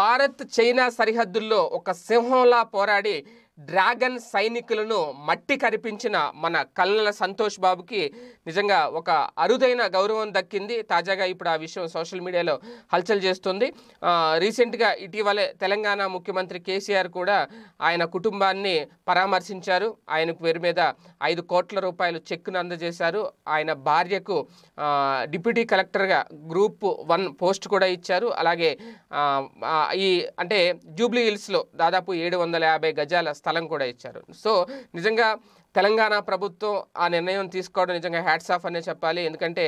Bharat China సరిహద్దుల్లో ఒక సింహంలా పోరాడి డ్రాగన్ సైనికులను మట్టి కరిపించిన మన కల్లల సంతోష్ బాబుకి నిజంగా ఒక అరుదైన గౌరవం దక్కింది తాజాగా ఇప్పుడు ఆ విషయం సోషల్ మీడియాలో హల్చల్ చేస్తుంది రీసెంట్గా ఇటీవలే తెలంగాణ ముఖ్యమంత్రి కేసీఆర్ కూడా ఆయన కుటుంబాన్ని పరామర్శించారు ఆయన పేరు మీద ఐదు కోట్ల రూపాయలు చెక్కును అందజేశారు ఆయన భార్యకు డిప్యూటీ కలెక్టర్గా గ్రూప్ వన్ పోస్ట్ కూడా ఇచ్చారు అలాగే ఈ అంటే జూబ్లీ హిల్స్లో దాదాపు ఏడు వందల యాభై గజాల స్థలం కూడా ఇచ్చారు సో నిజంగా తెలంగాణ ప్రభుత్వం ఆ నిర్ణయం తీసుకోవడం నిజంగా హ్యాట్స్ ఆఫ్ అనే చెప్పాలి ఎందుకంటే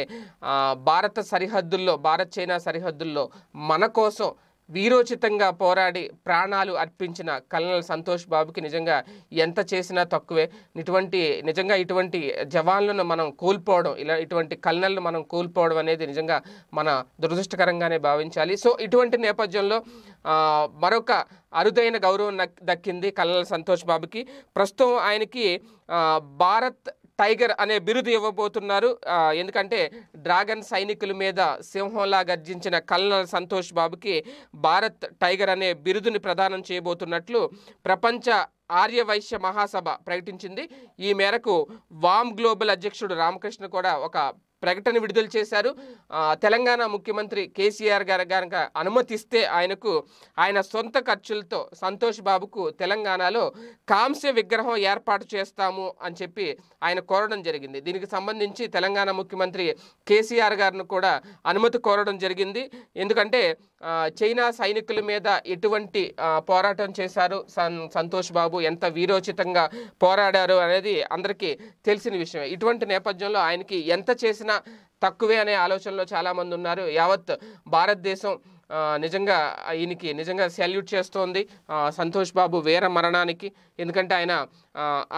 భారత సరిహద్దుల్లో భారత్ చైనా సరిహద్దుల్లో మన కోసం వీరోచితంగా పోరాడి ప్రాణాలు అర్పించిన కల్నల్ సంతోష్ బాబుకి నిజంగా ఎంత చేసినా తక్కువే ఇటువంటి నిజంగా ఇటువంటి జవాన్లను మనం కోల్పోవడం ఇలా ఇటువంటి కల్నల్ను మనం కోల్పోవడం అనేది నిజంగా మన దురదృష్టకరంగానే భావించాలి సో ఇటువంటి నేపథ్యంలో మరొక అరుదైన గౌరవం దక్కింది కల్నల్ సంతోష్ బాబుకి ప్రస్తుతం ఆయనకి భారత్ టైగర్ అనే బిరుదు ఇవ్వబోతున్నారు ఎందుకంటే డ్రాగన్ సైనికుల మీద సింహంలా గర్జించిన కల్నల్ సంతోష్ బాబుకి భారత్ టైగర్ అనే బిరుదుని ప్రదానం చేయబోతున్నట్లు ప్రపంచ ఆర్యవైశ్య మహాసభ ప్రకటించింది ఈ మేరకు వామ్ గ్లోబల్ అధ్యక్షుడు రామకృష్ణ కూడా ఒక ప్రకటన విడుదల చేశారు తెలంగాణ ముఖ్యమంత్రి కేసీఆర్ గారు కనుక అనుమతిస్తే ఆయనకు ఆయన సొంత ఖర్చులతో సంతోష్ బాబుకు తెలంగాణలో కాంస్య విగ్రహం ఏర్పాటు చేస్తాము అని చెప్పి ఆయన కోరడం జరిగింది దీనికి సంబంధించి తెలంగాణ ముఖ్యమంత్రి కేసీఆర్ గారిని కూడా అనుమతి కోరడం జరిగింది ఎందుకంటే చైనా సైనికుల మీద ఎటువంటి పోరాటం చేశారు సంతోష్ బాబు ఎంత వీరోచితంగా పోరాడారు అనేది అందరికీ తెలిసిన విషయమే ఇటువంటి నేపథ్యంలో ఆయనకి ఎంత చేసిన ఆలోచన తక్కువే అనే ఆలోచనలో చాలామంది ఉన్నారు యావత్ భారతదేశం నిజంగా ఈయనకి నిజంగా సెల్యూట్ చేస్తోంది సంతోష్ బాబు వీర మరణానికి ఎందుకంటే ఆయన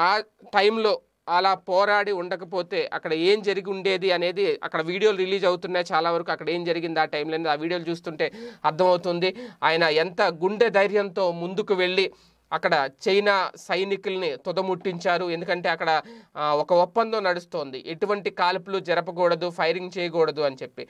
ఆ టైంలో అలా పోరాడి ఉండకపోతే అక్కడ ఏం జరిగి ఉండేది అనేది అక్కడ వీడియోలు రిలీజ్ అవుతున్నాయి చాలా వరకు అక్కడ ఏం జరిగింది ఆ టైంలో ఆ వీడియోలు చూస్తుంటే అర్థమవుతుంది ఆయన ఎంత గుండె ధైర్యంతో ముందుకు వెళ్ళి అక్కడ చైనా సైనికుల్ని తుదముట్టించారు ఎందుకంటే అక్కడ ఒక ఒప్పందం నడుస్తోంది ఎటువంటి కాల్పులు జరపకూడదు ఫైరింగ్ చేయకూడదు అని చెప్పి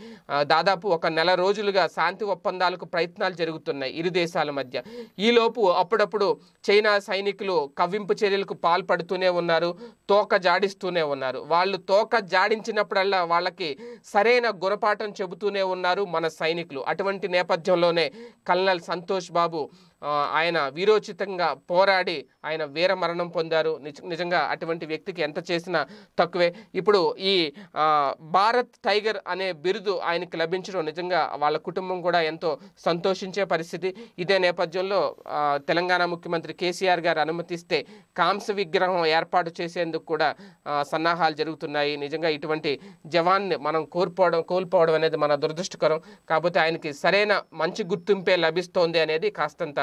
దాదాపు ఒక నెల రోజులుగా శాంతి ఒప్పందాలకు ప్రయత్నాలు జరుగుతున్నాయి ఇరు దేశాల మధ్య ఈలోపు అప్పుడప్పుడు చైనా సైనికులు కవ్వింపు చర్యలకు పాల్పడుతూనే ఉన్నారు తోక జాడిస్తూనే ఉన్నారు వాళ్ళు తోక జాడించినప్పుడల్లా వాళ్ళకి సరైన గుణపాఠం చెబుతూనే ఉన్నారు మన సైనికులు అటువంటి నేపథ్యంలోనే కల్నల్ సంతోష్ బాబు ఆయన వీరోచితంగా పోరాడి ఆయన వీర మరణం పొందారు నిజంగా అటువంటి వ్యక్తికి ఎంత చేసినా తక్కువే ఇప్పుడు ఈ భారత్ టైగర్ అనే బిరుదు ఆయనకి లభించడం నిజంగా వాళ్ళ కుటుంబం కూడా ఎంతో సంతోషించే పరిస్థితి ఇదే నేపథ్యంలో తెలంగాణ ముఖ్యమంత్రి కేసీఆర్ గారు అనుమతిస్తే కాంస విగ్రహం ఏర్పాటు చేసేందుకు కూడా సన్నాహాలు జరుగుతున్నాయి నిజంగా ఇటువంటి జవాన్ని మనం కోల్పోవడం కోల్పోవడం అనేది మన దురదృష్టకరం కాకపోతే ఆయనకి సరైన మంచి గుర్తింపే లభిస్తోంది అనేది కాస్తంత